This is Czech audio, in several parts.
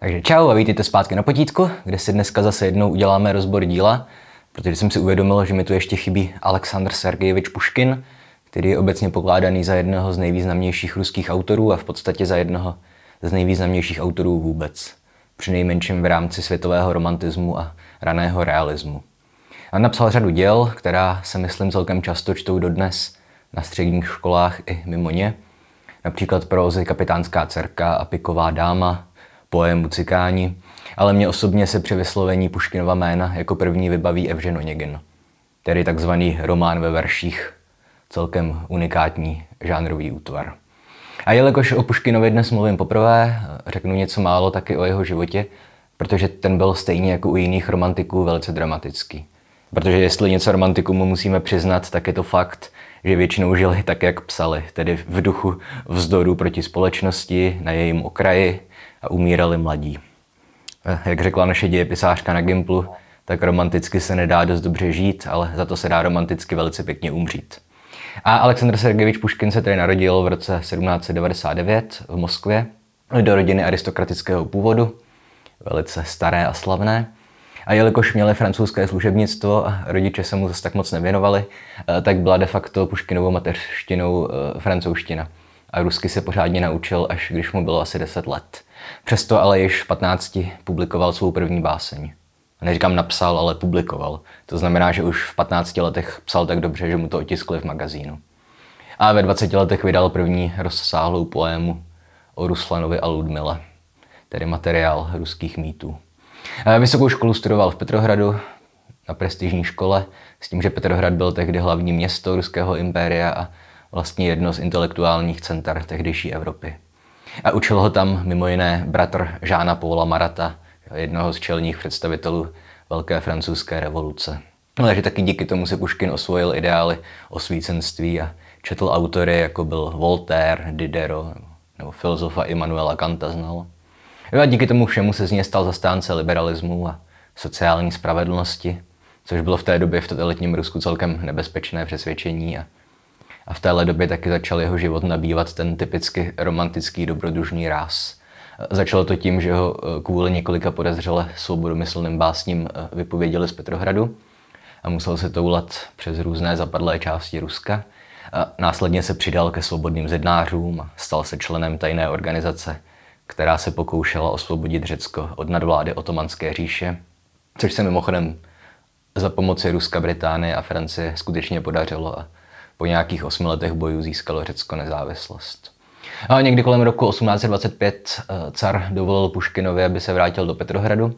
Takže čau a vítejte zpátky na potítku, kde si dneska zase jednou uděláme rozbor díla, protože jsem si uvědomil, že mi tu ještě chybí Aleksandr Sergejevič Puškin, který je obecně pokládaný za jednoho z nejvýznamnějších ruských autorů a v podstatě za jednoho z nejvýznamnějších autorů vůbec. nejmenším v rámci světového romantismu a raného realismu. A napsal řadu děl, která se myslím celkem často čtou dodnes na středních školách i mimo ně. Například prozy Kapitánská dcerka a Piková dáma, poem cikání, ale mě osobně se při vyslovení Puškinova jména jako první vybaví Evžen Onegin, tedy takzvaný román ve verších, celkem unikátní žánrový útvar. A jelikož o Puškinovi dnes mluvím poprvé, řeknu něco málo taky o jeho životě, protože ten byl stejně jako u jiných romantiků velice dramatický. Protože jestli něco mu musíme přiznat, tak je to fakt, že většinou žili tak, jak psali, tedy v duchu vzdoru proti společnosti, na jejím okraji, a umírali mladí. Eh, jak řekla naše dějepisářka na Gimplu, tak romanticky se nedá dost dobře žít, ale za to se dá romanticky velice pěkně umřít. A Aleksandr Sergejevič Puškin se tedy narodil v roce 1799 v Moskvě do rodiny aristokratického původu, velice staré a slavné. A jelikož měli francouzské služebnictvo a rodiče se mu zase tak moc nevěnovali, eh, tak byla de facto Puškinovou mateřštinou eh, francouzština. A rusky se pořádně naučil, až když mu bylo asi 10 let. Přesto ale již v 15 publikoval svou první báseň. Neříkám napsal, ale publikoval. To znamená, že už v 15 letech psal tak dobře, že mu to otiskli v magazínu. A ve 20 letech vydal první rozsáhlou poému o Ruslanovi a Ludmile, tedy materiál ruských mýtů. Vysokou školu studoval v Petrohradu na prestižní škole, s tím, že Petrohrad byl tehdy hlavní město ruského impéria a vlastně jedno z intelektuálních center tehdejší Evropy. A učil ho tam mimo jiné bratr Žána Paula Marata, jednoho z čelních představitelů Velké francouzské revoluce. No, takže taky díky tomu se Puškin osvojil ideály osvícenství a četl autory, jako byl Voltaire, Diderot nebo filozofa Immanuela Kanta znal. A díky tomu všemu se z něj stal zastánce liberalismu a sociální spravedlnosti, což bylo v té době v totalitním Rusku celkem nebezpečné přesvědčení a a v téhle době taky začal jeho život nabývat ten typicky romantický dobrodružný ráz. Začalo to tím, že ho eh, kvůli několika podezřele svobodomyslným básním eh, vypověděli z Petrohradu a musel se toulat přes různé zapadlé části Ruska. A následně se přidal ke svobodným zednářům a stal se členem tajné organizace, která se pokoušela osvobodit Řecko od nadvlády otomanské říše, což se mimochodem za pomoci Ruska, Británie a Francie skutečně podařilo a po nějakých osmi letech bojů získalo Řecko nezávislost. No a někdy kolem roku 1825 eh, car dovolil Puškinovi, aby se vrátil do Petrohradu,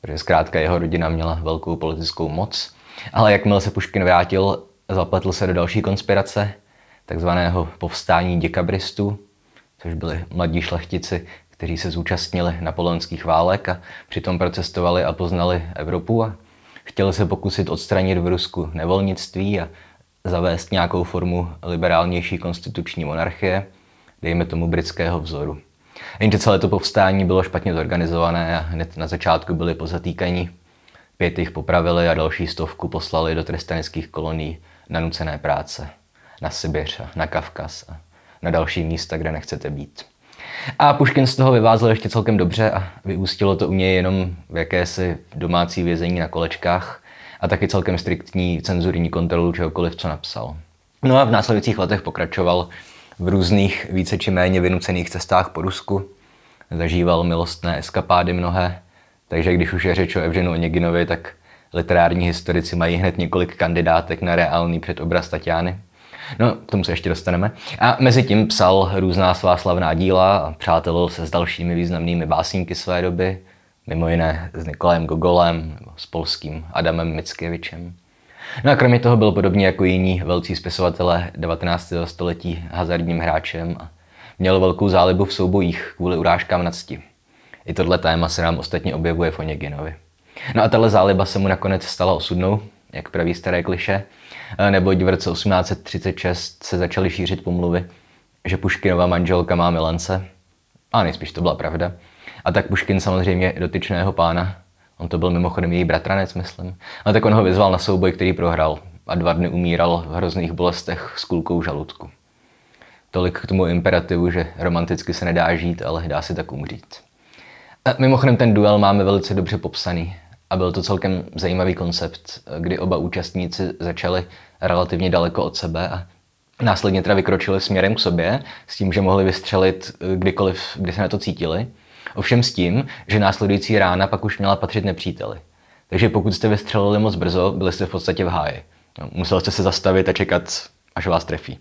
protože zkrátka jeho rodina měla velkou politickou moc. Ale jakmile se Puškin vrátil, zapletl se do další konspirace, takzvaného povstání děkabristů, což byli mladí šlechtici, kteří se zúčastnili napoleonských válek a přitom procestovali a poznali Evropu a chtěli se pokusit odstranit v Rusku nevolnictví a zavést nějakou formu liberálnější konstituční monarchie, dejme tomu britského vzoru. Jenže celé to povstání bylo špatně zorganizované a hned na začátku byli pozatýkaní. Pět jich popravili a další stovku poslali do trestanických kolonií na nucené práce. Na Sibiř, na Kavkaz a na další místa, kde nechcete být. A Puškin z toho vyvázl ještě celkem dobře a vyústilo to u něj jenom v jakési domácí vězení na kolečkách – a taky celkem striktní cenzurní kontrolu čehokoliv, co napsal. No a v následujících letech pokračoval v různých více či méně vynucených cestách po Rusku. Zažíval milostné eskapády mnohé, takže když už je řeč o Evženu Oněginovi, tak literární historici mají hned několik kandidátek na reálný předobraz Tatiany. No, k tomu se ještě dostaneme. A mezi tím psal různá svá slavná díla a přátelil se s dalšími významnými básníky své doby, mimo jiné s Nikolajem Gogolem nebo s polským Adamem Mickiewiczem. No a kromě toho byl podobně jako jiní velcí spisovatele 19. století hazardním hráčem a měl velkou zálibu v soubojích kvůli urážkám na cti. I tohle téma se nám ostatně objevuje v Oněginovi. No a tahle záliba se mu nakonec stala osudnou, jak praví staré kliše, neboť v roce 1836 se začaly šířit pomluvy, že Puškinova manželka má milence. A nejspíš to byla pravda. A tak Puškin samozřejmě dotyčného pána, on to byl mimochodem její bratranec, myslím, a tak on ho vyzval na souboj, který prohrál a dva dny umíral v hrozných bolestech s kulkou žaludku. Tolik k tomu imperativu, že romanticky se nedá žít, ale dá se tak umřít. A mimochodem ten duel máme velice dobře popsaný a byl to celkem zajímavý koncept, kdy oba účastníci začali relativně daleko od sebe a následně teda vykročili směrem k sobě s tím, že mohli vystřelit eh, kdykoliv, kdy se na to cítili. Ovšem s tím, že následující rána pak už měla patřit nepříteli. Takže pokud jste vystřelili moc brzo, byli jste v podstatě v háji. No, musel jste se zastavit a čekat, až vás trefí.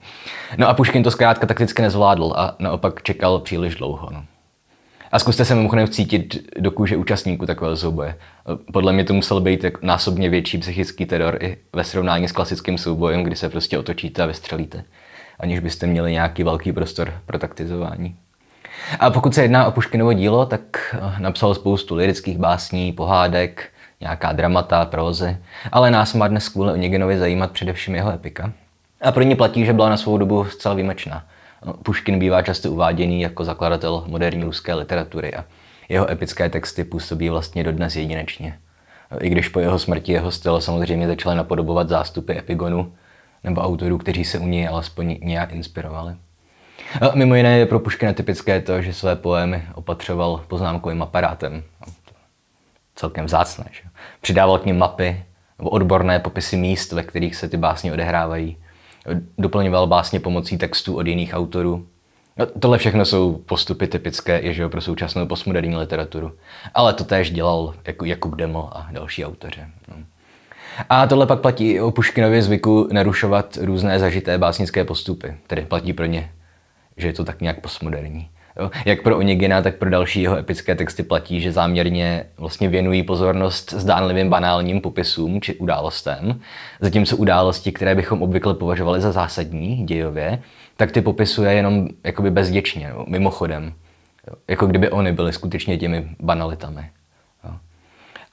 No a Puškin to zkrátka takticky nezvládl a naopak čekal příliš dlouho. No. A zkuste se mimochodem cítit do kůže účastníků takového souboje. Podle mě to musel být násobně větší psychický teror i ve srovnání s klasickým soubojem, kdy se prostě otočíte a vystřelíte, aniž byste měli nějaký velký prostor pro taktizování. A pokud se jedná o Puškinovo dílo, tak eh, napsal spoustu lirických básní, pohádek, nějaká dramata, prózy, ale nás má dnes kvůli Oneginovi zajímat především jeho epika. A pro ní platí, že byla na svou dobu zcela výjimečná. No, Puškin bývá často uváděný jako zakladatel moderní ruské literatury a jeho epické texty působí vlastně dodnes jedinečně. I když po jeho smrti jeho styl samozřejmě začaly napodobovat zástupy epigonů nebo autorů, kteří se u něj alespoň nějak inspirovali. A mimo jiné je pro Puškina typické to, že své poémy opatřoval poznámkovým aparátem. Celkem vzácné. Že? Přidával k nim mapy nebo odborné popisy míst, ve kterých se ty básně odehrávají. Doplňoval básně pomocí textů od jiných autorů. No, tohle všechno jsou postupy typické ježeho pro současnou postmoderní literaturu. Ale to též dělal jako Jakub Demo a další autoře. No. A tohle pak platí i o Puškinově zvyku narušovat různé zažité básnické postupy. Tedy platí pro ně že je to tak nějak postmoderní. Jo? Jak pro Onegina, tak pro další jeho epické texty platí, že záměrně vlastně věnují pozornost zdánlivým banálním popisům či událostem, zatímco události, které bychom obvykle považovali za zásadní dějově, tak ty popisuje jenom jakoby bezděčně, no? mimochodem. Jo? Jako kdyby oni byli skutečně těmi banalitami. Jo?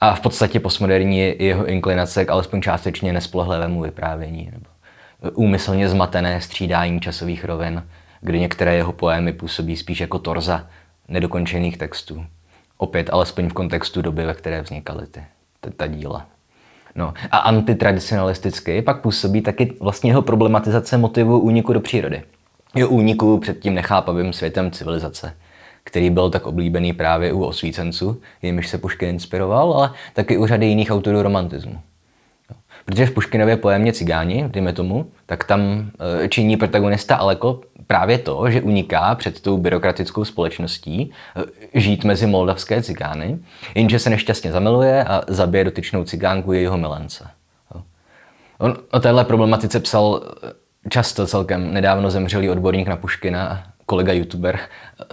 A v podstatě postmoderní je jeho inklinace k alespoň částečně nespolehlivému vyprávění nebo úmyslně zmatené střídání časových rovin, kdy některé jeho poémy působí spíš jako torza nedokončených textů. Opět alespoň v kontextu doby, ve které vznikaly ty, ta, ta díla. No a antitradicionalisticky pak působí taky vlastně jeho problematizace motivu úniku do přírody. Jeho úniku před tím nechápavým světem civilizace, který byl tak oblíbený právě u osvícenců, jimž se Puškin inspiroval, ale taky u řady jiných autorů romantismu. Protože v Puškinově pojemně cigáni, dejme tomu, tak tam eh, činí protagonista Aleko právě to, že uniká před tou byrokratickou společností eh, žít mezi moldavské cigány, jenže se nešťastně zamiluje a zabije dotyčnou cigánku jejího milence. On o téhle problematice psal eh, často celkem nedávno zemřelý odborník na Puškina, kolega youtuber,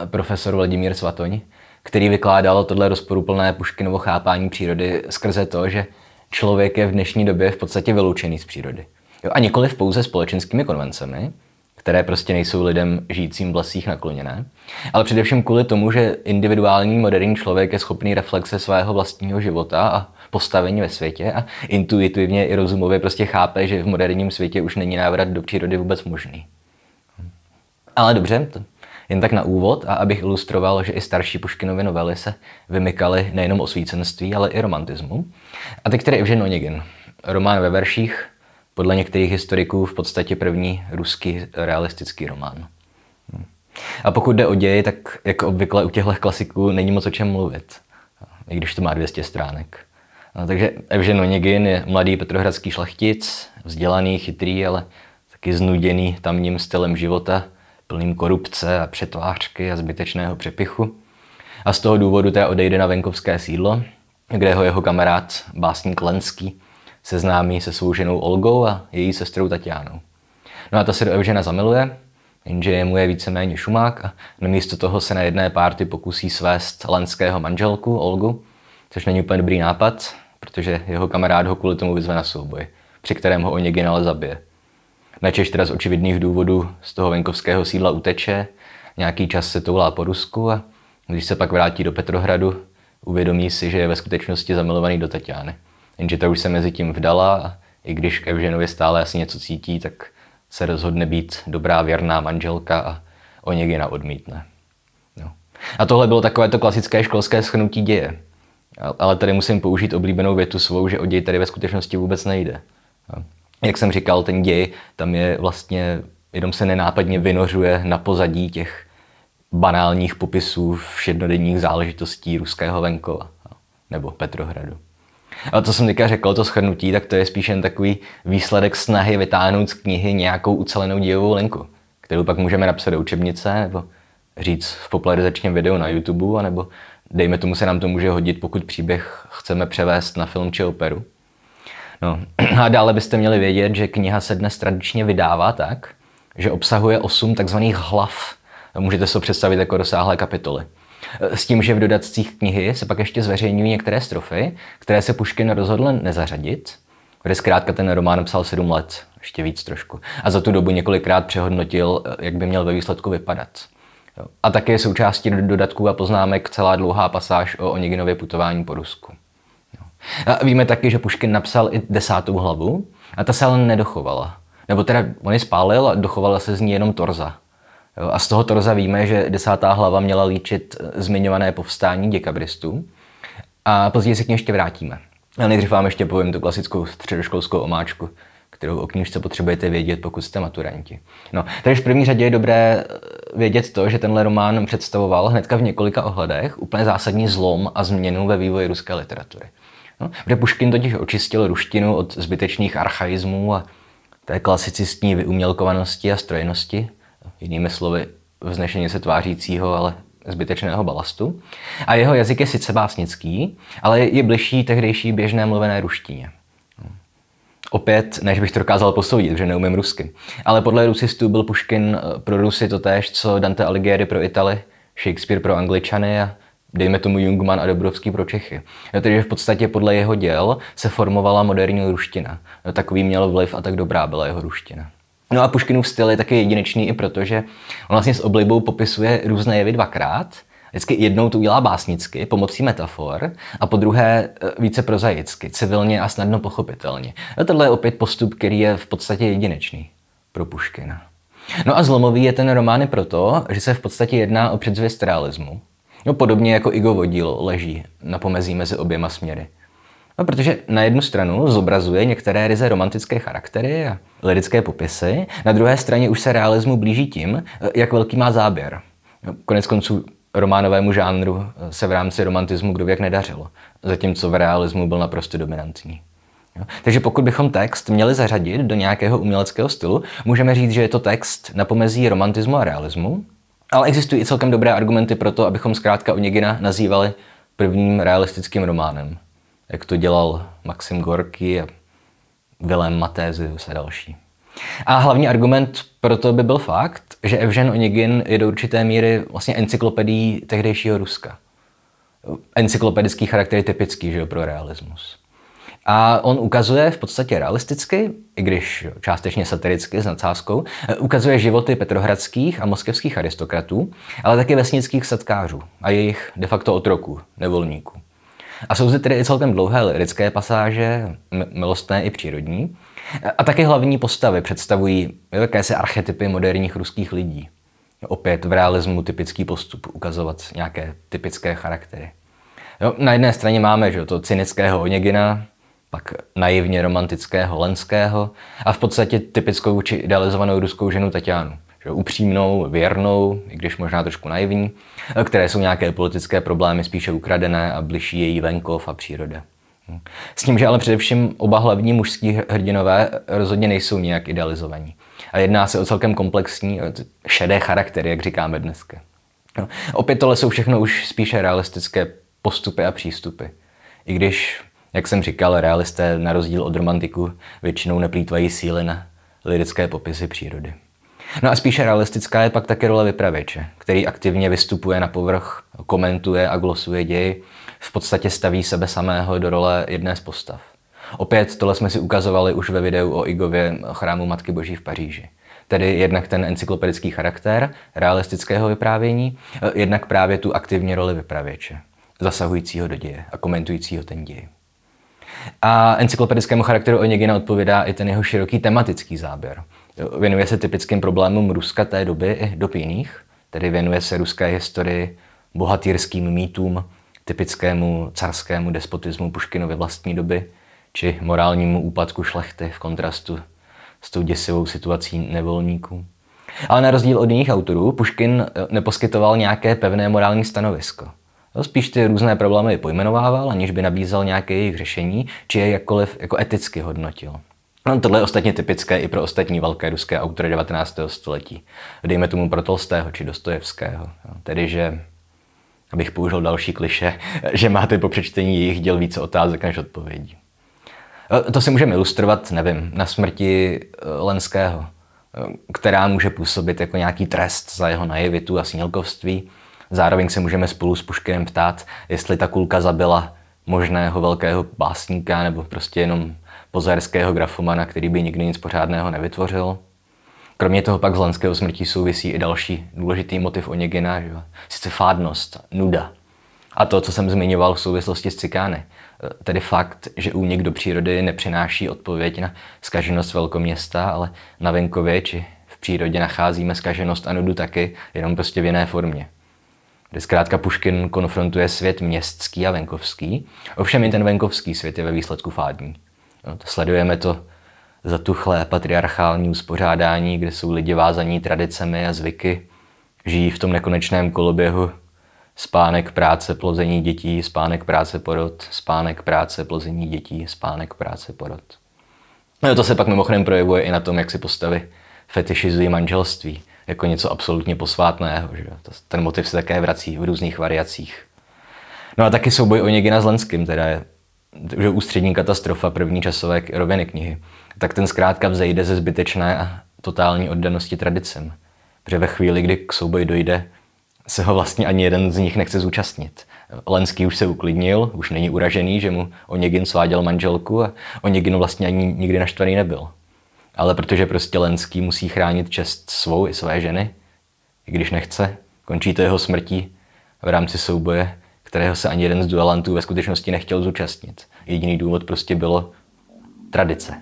profesor Vladimír Svatoň, který vykládal tohle rozporuplné Puškinovo chápání přírody skrze to, že člověk je v dnešní době v podstatě vyloučený z přírody. Jo, a v pouze společenskými konvencemi, které prostě nejsou lidem žijícím v lesích nakloněné, ale především kvůli tomu, že individuální moderní člověk je schopný reflexe svého vlastního života a postavení ve světě a intuitivně i rozumově prostě chápe, že v moderním světě už není návrat do přírody vůbec možný. Ale dobře, to jen tak na úvod a abych ilustroval, že i starší Puškinovy novely se vymykaly nejenom osvícenství, ale i romantismu. A teď tedy Evžen Onegin. Román ve verších, podle některých historiků v podstatě první ruský realistický román. Hm. A pokud jde o ději, tak jako obvykle u těchto klasiků není moc o čem mluvit, i když to má 200 stránek. No, takže Evžen Onegin je mladý petrohradský šlechtic, vzdělaný, chytrý, ale taky znuděný tamním stylem života – plným korupce a přetvářky a zbytečného přepichu. A z toho důvodu té odejde na venkovské sídlo, kde ho jeho kamarád básník Lenský seznámí se svou ženou Olgou a její sestrou Tatianou. No a ta se do Evžena zamiluje, jenže mu je víceméně šumák a namísto toho se na jedné párty pokusí svést lenského manželku Olgu, což není úplně dobrý nápad, protože jeho kamarád ho kvůli tomu vyzve na souboj, při kterém ho o ale zabije. Načež teda z očividných důvodů z toho venkovského sídla uteče, nějaký čas se toulá po Rusku a když se pak vrátí do Petrohradu, uvědomí si, že je ve skutečnosti zamilovaný do Tatiany. Jenže ta už se mezi tím vdala a i když k Evženově stále asi něco cítí, tak se rozhodne být dobrá věrná manželka a na odmítne. No. A tohle bylo takové to klasické školské schnutí děje. Ale tady musím použít oblíbenou větu svou, že o děj tady ve skutečnosti vůbec nejde. No jak jsem říkal, ten děj tam je vlastně, jenom se nenápadně vynořuje na pozadí těch banálních popisů všednodenních záležitostí ruského venkova nebo Petrohradu. A co jsem teďka řekl, to shrnutí, tak to je spíš jen takový výsledek snahy vytáhnout z knihy nějakou ucelenou dějovou linku, kterou pak můžeme napsat do učebnice nebo říct v popularizačním videu na YouTube, anebo dejme tomu se nám to může hodit, pokud příběh chceme převést na film či operu. No. A dále byste měli vědět, že kniha se dnes tradičně vydává tak, že obsahuje osm takzvaných hlav. Můžete si to představit jako rozsáhlé kapitoly. S tím, že v dodatcích knihy se pak ještě zveřejňují některé strofy, které se Puškin rozhodl nezařadit, kde zkrátka ten román psal sedm let, ještě víc trošku. A za tu dobu několikrát přehodnotil, eh, jak by měl ve výsledku vypadat. A také součástí dodatků a poznámek celá dlouhá pasáž o Oniginově putování po Rusku. A víme taky, že Puškin napsal i desátou hlavu a ta se ale nedochovala. Nebo teda on ji spálil a dochovala se z ní jenom torza. A z toho torza víme, že desátá hlava měla líčit eh, zmiňované povstání děkabristů. A později se k ní ještě vrátíme. A nejdřív vám ještě povím tu klasickou středoškolskou omáčku, kterou o knižce potřebujete vědět, pokud jste maturanti. No, takže v první řadě je dobré eh, vědět to, že tenhle román představoval hnedka v několika ohledech úplně zásadní zlom a změnu ve vývoji ruské literatury. No, kde Puškin totiž očistil ruštinu od zbytečných archaismů a té klasicistní vyumělkovanosti a strojnosti, jinými slovy vznešeně se tvářícího, ale zbytečného balastu. A jeho jazyk je sice básnický, ale je bližší tehdejší běžné mluvené ruštině. No. Opět, než bych to dokázal posoudit, že neumím rusky. Ale podle rusistů byl Puškin pro Rusy totéž, co Dante Alighieri pro Italy, Shakespeare pro Angličany a dejme tomu Jungman a Dobrovský pro Čechy. No, takže v podstatě podle jeho děl se formovala moderní ruština. No, takový měl vliv a tak dobrá byla jeho ruština. No a Puškinův styl je taky jedinečný i proto, že on vlastně s oblibou popisuje různé jevy dvakrát. Vždycky jednou to udělá básnicky, pomocí metafor, a po druhé e, více prozaicky, civilně a snadno pochopitelně. No tohle je opět postup, který je v podstatě jedinečný pro Puškina. No a zlomový je ten román i proto, že se v podstatě jedná o předzvěst realismu, No podobně jako Igo vodílo leží na pomezí mezi oběma směry. No, protože na jednu stranu zobrazuje některé ryze romantické charaktery a lirické popisy, na druhé straně už se realismu blíží tím, jak velký má záběr. No, konec konců románovému žánru se v rámci romantismu kdo jak nedařilo, zatímco v realismu byl naprosto dominantní. Jo? Takže pokud bychom text měli zařadit do nějakého uměleckého stylu, můžeme říct, že je to text na pomezí romantismu a realismu, ale existují i celkem dobré argumenty pro to, abychom zkrátka Onegina nazývali prvním realistickým románem. Jak to dělal Maxim Gorky a Willem Matézius a další. A hlavní argument pro to by byl fakt, že Evžen Onegin je do určité míry vlastně encyklopedií tehdejšího Ruska. Encyklopedický charakter je typický že jo, pro realismus. A on ukazuje v podstatě realisticky, i když částečně satiricky s nadsázkou, eh, ukazuje životy petrohradských a moskevských aristokratů, ale také vesnických sadkářů a jejich de facto otroků, nevolníků. A jsou zde tedy i celkem dlouhé lirické pasáže, milostné i přírodní. A také hlavní postavy představují jakési archetypy moderních ruských lidí. Opět v realismu typický postup, ukazovat nějaké typické charaktery. Jo, na jedné straně máme že, to cynického Oněgina, pak naivně romantického Lenského a v podstatě typickou či idealizovanou ruskou ženu Tatianu. Že upřímnou, věrnou, i když možná trošku naivní, které jsou nějaké politické problémy spíše ukradené a bližší její venkov a příroda. S tím, že ale především oba hlavní mužský hrdinové rozhodně nejsou nějak idealizovaní. A jedná se o celkem komplexní, eh, šedé charaktery, jak říkáme dneska. No, opět tohle jsou všechno už spíše realistické postupy a přístupy. I když jak jsem říkal, realisté na rozdíl od romantiku většinou neplýtvají síly na lidské popisy přírody. No a spíše realistická je pak také role vypravěče, který aktivně vystupuje na povrch, komentuje a glosuje ději, v podstatě staví sebe samého do role jedné z postav. Opět tohle jsme si ukazovali už ve videu o Igově chrámu Matky Boží v Paříži. Tedy jednak ten encyklopedický charakter realistického vyprávění, eh, jednak právě tu aktivní roli vypravěče, zasahujícího do děje a komentujícího ten děj. A encyklopedickému charakteru Onegina odpovídá i ten jeho široký tematický záběr. Věnuje se typickým problémům Ruska té doby i do jiných, tedy věnuje se ruské historii, bohatýrským mýtům, typickému carskému despotismu Puškinovy vlastní doby, či morálnímu úpadku šlechty v kontrastu s tou děsivou situací nevolníků. Ale na rozdíl od jiných autorů, Puškin eh, neposkytoval nějaké pevné morální stanovisko spíš ty různé problémy pojmenovával, aniž by nabízel nějaké jejich řešení, či je jakkoliv jako eticky hodnotil. No, tohle je ostatně typické i pro ostatní velké ruské autory 19. století. Dejme tomu pro Tolstého či Dostojevského. tedy, že abych použil další kliše, že máte po přečtení jejich děl více otázek než odpovědí. To si můžeme ilustrovat, nevím, na smrti eh, Lenského, eh, která může působit jako nějaký trest za jeho naivitu a snílkovství, Zároveň se můžeme spolu s Puškinem ptát, jestli ta kulka zabila možného velkého básníka nebo prostě jenom pozerského grafomana, který by nikdy nic pořádného nevytvořil. Kromě toho pak z Lanského smrtí souvisí i další důležitý motiv Něgina, že? sice fádnost, nuda. A to, co jsem zmiňoval v souvislosti s cikány, tedy fakt, že únik do přírody nepřináší odpověď na skaženost velkoměsta, ale na venkově či v přírodě nacházíme skaženost a nudu taky, jenom prostě v jiné formě kde zkrátka Puškin konfrontuje svět městský a venkovský. Ovšem i ten venkovský svět je ve výsledku fádní. No, to sledujeme to zatuchlé patriarchální uspořádání, kde jsou lidi vázaní tradicemi a zvyky, žijí v tom nekonečném koloběhu spánek, práce, plození dětí, spánek, práce, porod, spánek, práce, plození dětí, spánek, práce, porod. No to se pak mimochodem projevuje i na tom, jak si postavy fetišizují manželství jako něco absolutně posvátného. Že? Ten motiv se také vrací v různých variacích. No a taky souboj Onegina s Lenským, teda je že ústřední katastrofa první časové roviny knihy, tak ten zkrátka vzejde ze zbytečné a totální oddanosti tradicem. Protože ve chvíli, kdy k souboji dojde, se ho vlastně ani jeden z nich nechce zúčastnit. Lenský už se uklidnil, už není uražený, že mu Onegin sváděl manželku a Onegin vlastně ani nikdy naštvaný nebyl ale protože prostě Lenský musí chránit čest svou i své ženy, i když nechce, končí to jeho smrtí v rámci souboje, kterého se ani jeden z duelantů ve skutečnosti nechtěl zúčastnit. Jediný důvod prostě bylo tradice.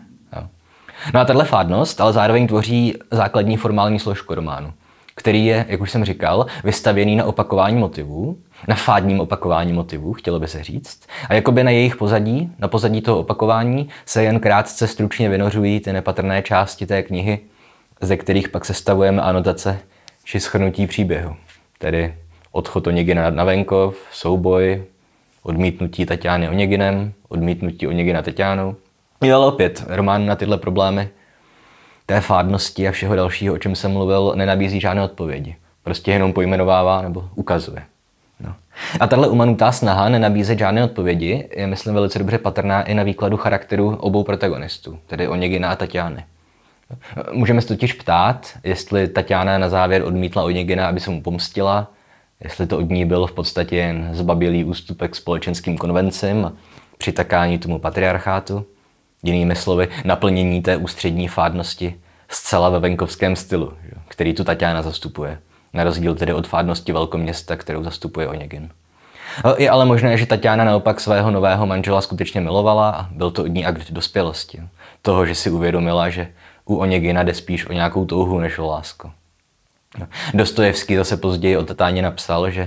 No a tahle fádnost ale zároveň tvoří základní formální složku románu který je, jak už jsem říkal, vystavěný na opakování motivů, na fádním opakování motivů, chtělo by se říct. A jakoby na jejich pozadí, na pozadí toho opakování, se jen krátce stručně vynořují ty nepatrné části té knihy, ze kterých pak sestavujeme anotace či schrnutí příběhu. Tedy odchod Onegina na venkov, souboj, odmítnutí Tatiany Oneginem, odmítnutí Onegina Tatianou. tatianu. ale opět, román na tyhle problémy té fádnosti a všeho dalšího, o čem jsem mluvil, nenabízí žádné odpovědi. Prostě jenom pojmenovává nebo ukazuje. No. A tahle umanutá snaha nenabízet žádné odpovědi je, myslím, velice dobře patrná i na výkladu charakteru obou protagonistů, tedy Onegina a Tatiany. Můžeme se totiž ptát, jestli Tatiana na závěr odmítla Onegina, aby se mu pomstila, jestli to od ní byl v podstatě jen zbabilý ústupek společenským konvencem a přitakání tomu patriarchátu, Jinými slovy, naplnění té ústřední fádnosti zcela ve venkovském stylu, který tu Tatiana zastupuje. Na rozdíl tedy od fádnosti velkoměsta, kterou zastupuje Onegin. No, je ale možné, že Tatiana naopak svého nového manžela skutečně milovala a byl to od ní akt dospělosti. Toho, že si uvědomila, že u Onegina jde spíš o nějakou touhu než o lásku. No, Dostojevský zase později o Tatáně napsal, že,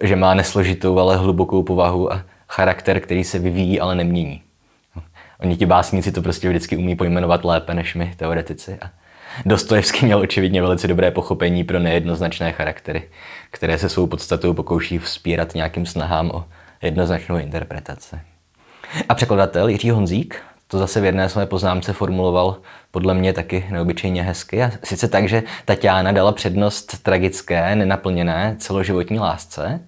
eh, že má nesložitou, ale hlubokou povahu a charakter, který se vyvíjí, ale nemění. Oni ti básníci to prostě vždycky umí pojmenovat lépe než my, teoretici. A Dostojevský měl očividně velice dobré pochopení pro nejednoznačné charaktery, které se svou podstatou pokouší vzpírat nějakým snahám o jednoznačnou interpretaci. A překladatel Jiří Honzík to zase v jedné své poznámce formuloval podle mě taky neobyčejně hezky. A sice tak, že Tatiana dala přednost tragické, nenaplněné celoživotní lásce,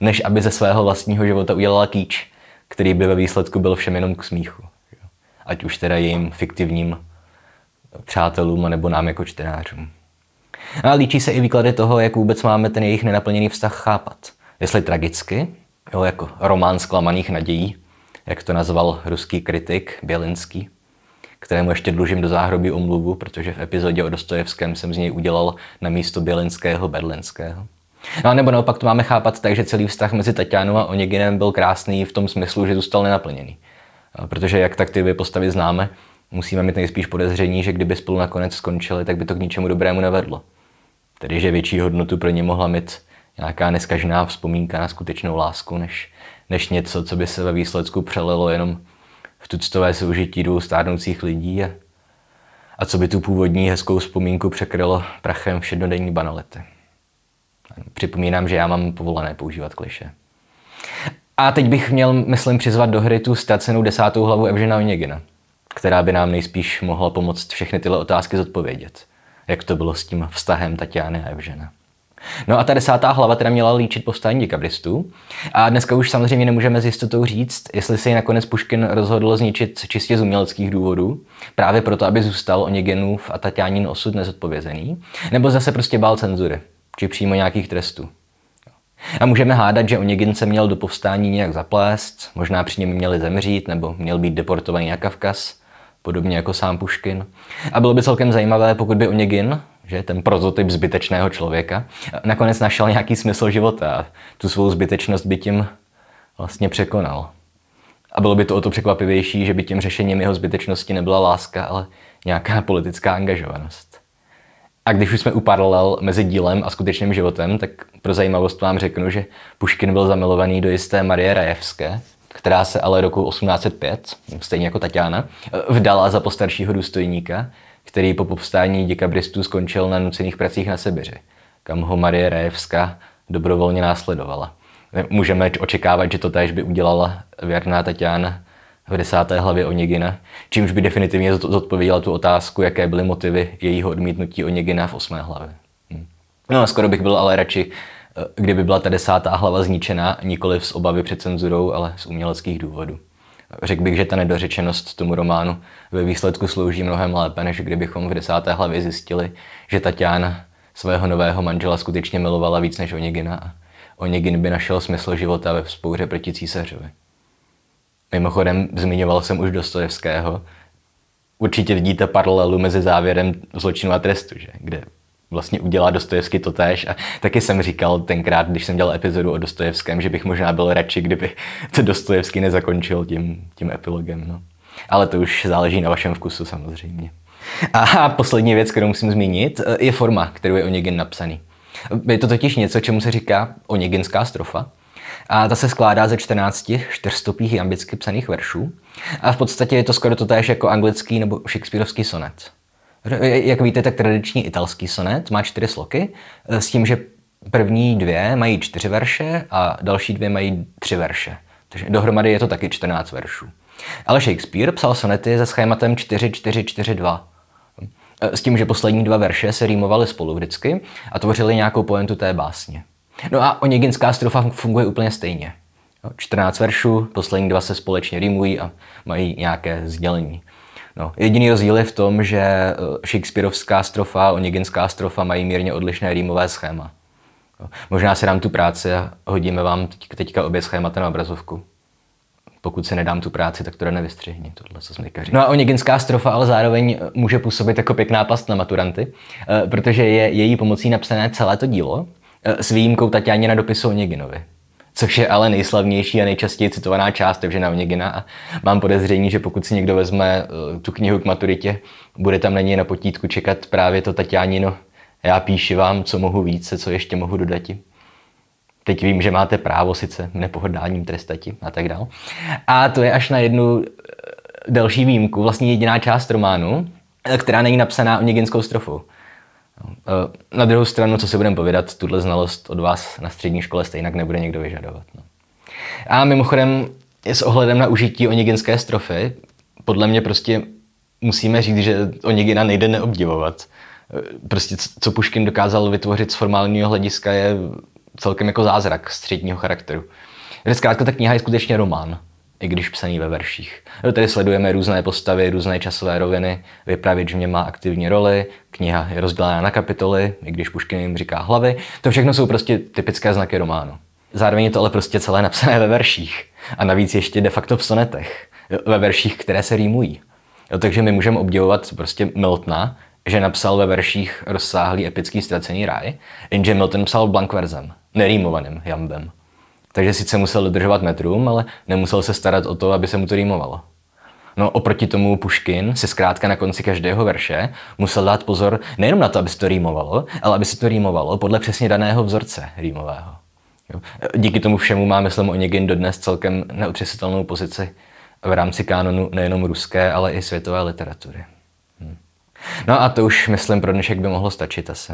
než aby ze svého vlastního života udělala kýč, který by ve výsledku byl všem jenom k smíchu ať už teda jejím fiktivním přátelům nebo nám jako čtenářům. A líčí se i výklady toho, jak vůbec máme ten jejich nenaplněný vztah chápat. Jestli tragicky, jo, jako román zklamaných nadějí, jak to nazval ruský kritik Bělinský, kterému ještě dlužím do záhrobí omluvu, protože v epizodě o Dostojevském jsem z něj udělal na místo Bělinského Berlinského. No a nebo naopak to máme chápat tak, že celý vztah mezi Tatianou a Oněginem byl krásný v tom smyslu, že zůstal nenaplněný. Protože jak tak ty dvě postavy známe, musíme mít nejspíš podezření, že kdyby spolu nakonec skončili, tak by to k ničemu dobrému nevedlo. Tedy, že větší hodnotu pro ně mohla mít nějaká neskažená vzpomínka na skutečnou lásku, než, než něco, co by se ve výsledku přelilo jenom v tuctové soužití dvou stárnoucích lidí a, a co by tu původní hezkou vzpomínku překrylo prachem všednodenní banality. Připomínám, že já mám povolené používat kliše. A teď bych měl, myslím, přizvat do hry tu stacenou desátou hlavu Evžena Oněgina, která by nám nejspíš mohla pomoct všechny tyhle otázky zodpovědět. Jak to bylo s tím vztahem Tatiany a Evžena. No a ta desátá hlava teda měla líčit povstání dekabristů. A dneska už samozřejmě nemůžeme s jistotou říct, jestli se ji nakonec Puškin rozhodl zničit čistě z uměleckých důvodů, právě proto, aby zůstal Oněgenův a Tatianin osud nezodpovězený, nebo zase prostě bál cenzury, či přímo nějakých trestů. A můžeme hádat, že se měl do povstání nějak zaplést, možná při něm měli zemřít nebo měl být deportovaný na Kavkaz, podobně jako sám Puškin. A bylo by celkem zajímavé, pokud by Oněgin, že ten prototyp zbytečného člověka, nakonec našel nějaký smysl života a tu svou zbytečnost by tím vlastně překonal. A bylo by to o to překvapivější, že by tím řešením jeho zbytečnosti nebyla láska, ale nějaká politická angažovanost. A když už jsme u paralel mezi dílem a skutečným životem, tak pro zajímavost vám řeknu, že Puškin byl zamilovaný do jisté Marie Rajevské, která se ale roku 1805, stejně jako Tatiana, vdala za postaršího důstojníka, který po povstání dekabristů skončil na nucených pracích na Sibiři, kam ho Marie Rajevská dobrovolně následovala. Můžeme očekávat, že to též by udělala věrná Tatiana v desáté hlavě Onegina, čímž by definitivně zodpověděla tu otázku, jaké byly motivy jejího odmítnutí Onegina v osmé hlavě. Hm. No a skoro bych byl ale radši, eh, kdyby byla ta desátá hlava zničena, nikoli z obavy před cenzurou, ale z uměleckých důvodů. Řekl bych, že ta nedořečenost tomu románu ve výsledku slouží mnohem lépe, než kdybychom v desáté hlavě zjistili, že Tatiana svého nového manžela skutečně milovala víc než Onegina a Onegin by našel smysl života ve vzpouře proti císařovi. Mimochodem, zmiňoval jsem už Dostojevského. Určitě vidíte paralelu mezi závěrem zločinu a trestu, že? kde vlastně udělá Dostojevský totéž. A taky jsem říkal tenkrát, když jsem dělal epizodu o Dostojevském, že bych možná byl radši, kdyby to Dostojevský nezakončil tím, tím epilogem. No. Ale to už záleží na vašem vkusu samozřejmě. A poslední věc, kterou musím zmínit, je forma, kterou je Onegin napsaný. Je to totiž něco, čemu se říká Oneginská strofa. A ta se skládá ze 14 čtyřstopých jambicky psaných veršů. A v podstatě je to skoro to též jako anglický nebo shakespearovský sonet. Jak víte, tak tradiční italský sonet má čtyři sloky, e, s tím, že první dvě mají čtyři verše a další dvě mají tři verše. Takže dohromady je to taky 14 veršů. Ale Shakespeare psal sonety se schématem 4-4-4-2. E, s tím, že poslední dva verše se rýmovaly spolu vždycky a tvořily nějakou poentu té básně. No a oněginská strofa funguje úplně stejně. 14 veršů, poslední dva se společně rýmují a mají nějaké sdělení. No, jediný rozdíl je v tom, že e, Shakespeareovská strofa a Oněginská strofa mají mírně odlišné rýmové schéma. Možná si dám tu práci a hodíme vám teďka obě schémata na obrazovku. Pokud se nedám tu práci, tak to nevystřihni, tohle se zmyka No a oněginská strofa ale zároveň e, může působit jako pěkná past na maturanty, e, protože je její pomocí napsané celé to dílo Eh, s výjimkou Tatianě na dopisu Oneginovi což je ale nejslavnější a nejčastěji citovaná část, takže na Onegina a mám podezření, že pokud si někdo vezme eh, tu knihu k maturitě, bude tam na něj na potítku čekat právě to Tatianino já píši vám, co mohu více, co ještě mohu dodat. Teď vím, že máte právo sice nepohodáním trestati a tak dál. A to je až na jednu eh, další výjimku, vlastně jediná část románu, která není napsaná o něginskou strofou. No. Eh, na druhou stranu, co si budeme povědat, tuhle znalost od vás na střední škole stejnak nebude někdo vyžadovat. No. A mimochodem, s ohledem na užití onigenské strofy, podle mě prostě musíme říct, že onigina nejde neobdivovat. Eh, prostě co Puškin dokázal vytvořit z formálního hlediska je celkem jako zázrak středního charakteru. Zkrátka ta kniha je skutečně román i když psaný ve verších. No, sledujeme různé postavy, různé časové roviny, vypravěč v něm má aktivní roli, kniha je rozdělená na kapitoly, i když Puškin jim říká hlavy. To všechno jsou prostě typické znaky románu. Zároveň je to ale prostě celé napsané ve verších. A navíc ještě de facto v sonetech. Ve verších, které se rýmují. takže my můžeme obdivovat prostě Miltona, že napsal ve verších rozsáhlý epický ztracený ráj, jenže Milton psal blankverzem, nerýmovaným jambem. Takže sice musel dodržovat metrum, ale nemusel se starat o to, aby se mu to rýmovalo. No oproti tomu Puškin si zkrátka na konci každého verše musel dát pozor nejenom na to, aby se to rýmovalo, ale aby se to rýmovalo podle přesně daného vzorce rýmového. Jo? Díky tomu všemu má, myslím, Onegin dodnes celkem neotřesitelnou pozici v rámci kánonu nejenom ruské, ale i světové literatury. Hm. No a to už, myslím, pro dnešek by mohlo stačit asi.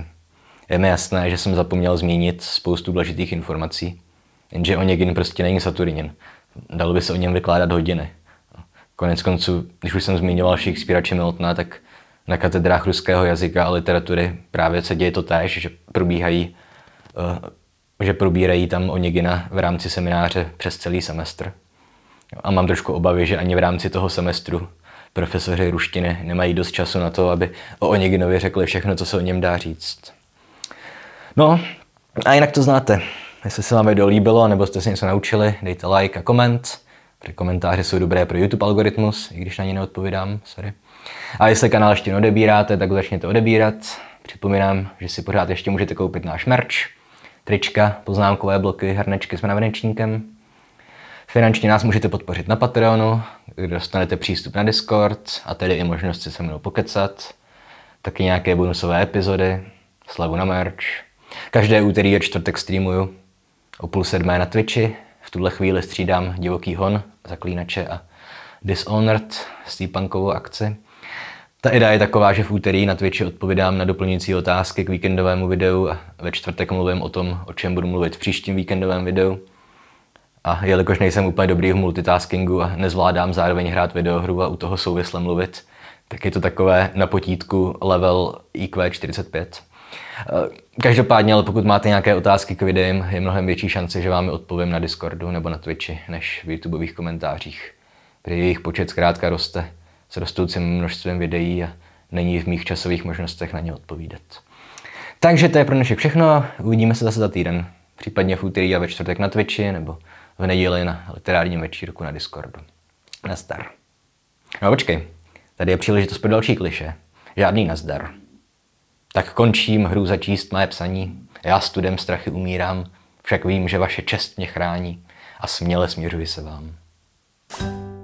Je mi jasné, že jsem zapomněl zmínit spoustu důležitých informací, Jenže o někdy prostě není Saturinin. Dalo by se o něm vykládat hodiny. Konec konců, když už jsem zmiňoval Shakespearea či Milotna, tak na katedrách ruského jazyka a literatury právě se děje to též, že probíhají, eh, že probírají tam o Onegina v rámci semináře přes celý semestr. A mám trošku obavy, že ani v rámci toho semestru profesoři ruštiny nemají dost času na to, aby o Oneginovi řekli všechno, co se o něm dá říct. No, a jinak to znáte. Jestli se vám video líbilo nebo jste se něco naučili, dejte like a koment, protože komentáře jsou dobré pro YouTube algoritmus, i když na ně neodpovídám, sorry. A jestli kanál ještě neodebíráte, tak začněte odebírat. Připomínám, že si pořád ještě můžete koupit náš merch, trička, poznámkové bloky, hrnečky s mravenečníkem. Finančně nás můžete podpořit na Patreonu, kde dostanete přístup na Discord a tedy i možnost si se mnou pokecat, taky nějaké bonusové epizody, slevu na merch. Každé úterý a čtvrtek streamuju, o půl sedmé na Twitchi. V tuhle chvíli střídám divoký hon, zaklínače a Dishonored s akci. Ta idea je taková, že v úterý na Twitchi odpovídám na doplňující otázky k víkendovému videu a ve čtvrtek mluvím o tom, o čem budu mluvit v příštím víkendovém videu. A jelikož nejsem úplně dobrý v multitaskingu a nezvládám zároveň hrát videohru a u toho souvisle mluvit, tak je to takové na potítku level IQ 45. Eh, každopádně, ale pokud máte nějaké otázky k videím, je mnohem větší šance, že vám je odpovím na Discordu nebo na Twitchi, než v YouTubeových komentářích, kde jejich počet zkrátka roste s rostoucím množstvím videí a není v mých časových možnostech na ně odpovídat. Takže to je pro dnešek všechno, uvidíme se zase za týden, případně v úterý a ve čtvrtek na Twitchi nebo v neděli na literárním večírku na Discordu. Nazdar. No počkej, tady je příležitost pro další kliše. Žádný nazdar. Tak končím hru začíst mé psaní. Já studem strachy umírám, však vím, že vaše čest mě chrání a směle směřuji se vám. thank you